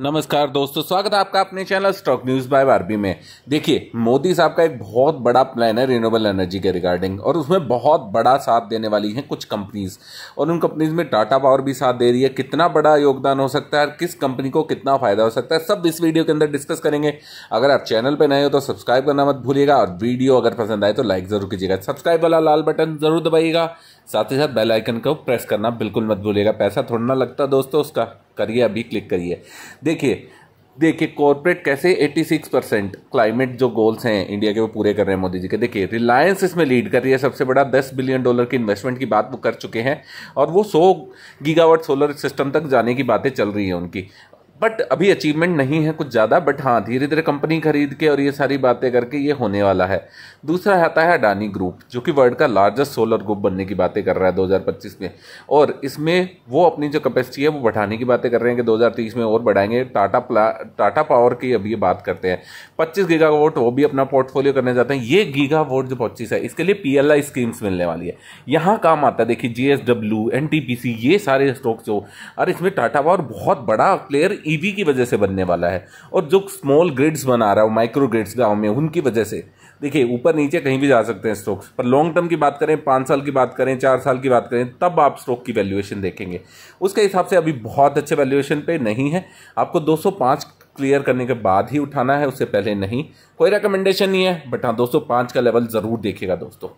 नमस्कार दोस्तों स्वागत है आपका अपने channel stock news by R B देखिए मोदी साहब का एक बहुत बड़ा प्लान है रिन्यूएबल एनर्जी के रिगार्डिंग और उसमें बहुत बड़ा साथ देने वाली हैं कुछ कंपनीज और उन कंपनीज में टाटा पावर भी साथ दे रही है कितना बड़ा योगदान हो सकता है किस कंपनी को कितना फ़ायदा हो सकता है सब इस वीडियो के अंदर डिस्कस करेंगे अगर आप चैनल पर नए हो तो सब्सक्राइब करना मत भूलिएगा और वीडियो अगर पसंद आए तो लाइक ज़रूर कीजिएगा सब्सक्राइब वाला लाल बटन ज़रूर दबाइएगा साथ ही साथ बेलाइकन को प्रेस करना बिल्कुल मत भूलिएगा पैसा थोड़ा ना लगता दोस्तों उसका करिए अभी क्लिक करिए देखिए देखिए कॉरपोरेट कैसे 86 परसेंट क्लाइमेट जो गोल्स हैं इंडिया के वो पूरे कर रहे हैं मोदी जी के देखिए रिलायंस इसमें लीड कर रही है सबसे बड़ा 10 बिलियन डॉलर की इन्वेस्टमेंट की बात वो कर चुके हैं और वो 100 गीगावाट सोलर सिस्टम तक जाने की बातें चल रही हैं उनकी बट अभी अचीवमेंट नहीं है कुछ ज़्यादा बट हाँ धीरे धीरे कंपनी खरीद के और ये सारी बातें करके ये होने वाला है दूसरा आता है अडानी ग्रुप जो कि वर्ल्ड का लार्जेस्ट सोलर ग्रुप बनने की बातें कर रहा है 2025 में और इसमें वो अपनी जो कैपेसिटी है वो बढ़ाने की बातें कर रहे हैं कि 2030 में और बढ़ाएंगे टाटा प्ला टाटा पावर की अभी ये बात करते हैं पच्चीस गीगा वोट वो भी अपना पोर्टफोलियो करने जाते हैं ये गीगा वोट जो पच्चीस है इसके लिए पी स्कीम्स मिलने वाली है यहाँ काम आता है देखिए जी एस ये सारे स्टॉक्स जो और इसमें टाटा पावर बहुत बड़ा प्लेयर ईवी की वजह से बनने वाला है और जो स्मॉल ग्रिड्स बना रहा है माइक्रो ग्रिड्स गांव में उनकी वजह से देखिए ऊपर नीचे कहीं भी जा सकते हैं स्टॉक्स पर लॉन्ग टर्म की बात करें पाँच साल की बात करें चार साल की बात करें तब आप स्टॉक की वैल्यूएशन देखेंगे उसके हिसाब से अभी बहुत अच्छे वैल्यूएशन पे नहीं है आपको 205 क्लियर करने के बाद ही उठाना है उससे पहले नहीं कोई रिकमेंडेशन नहीं है बट हाँ दो का लेवल ज़रूर देखेगा दोस्तों